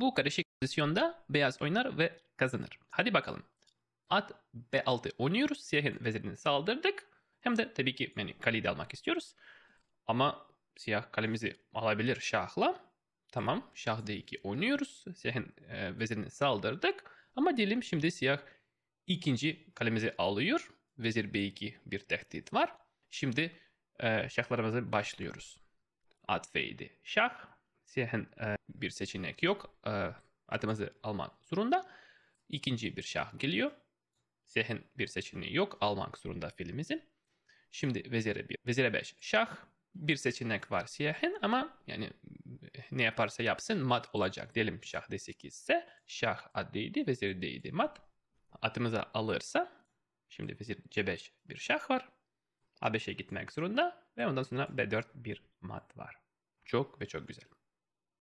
Bu karışık pozisyonda beyaz oynar ve kazanır. Hadi bakalım. At B6 oynuyoruz. Siyahın vezirini saldırdık. Hem de tabii ki yani kaleyi de almak istiyoruz. Ama siyah kalemizi alabilir şahla. Tamam şah D2 oynuyoruz. Siyahın e, vezirini saldırdık. Ama diyelim şimdi siyah ikinci kalemizi alıyor. Vezir B2 bir tehdit var. Şimdi e, şahlarımıza başlıyoruz. At F7 şah. Siyahın e, bir seçenek yok. E, atımızı almak zorunda. İkinci bir şah geliyor. Siyahın bir seçeneği yok. Almak zorunda filimizin. Şimdi vezire 1, vezire 5 şah. Bir seçenek var siyahın ama yani e, ne yaparsa yapsın mat olacak. Diyelim şah d8 ise şah addeydi, vezir d'ydi mat. Atımıza alırsa şimdi vezir c5 bir şah var. a5'e gitmek zorunda ve ondan sonra b4 bir mat var. Çok ve çok güzel.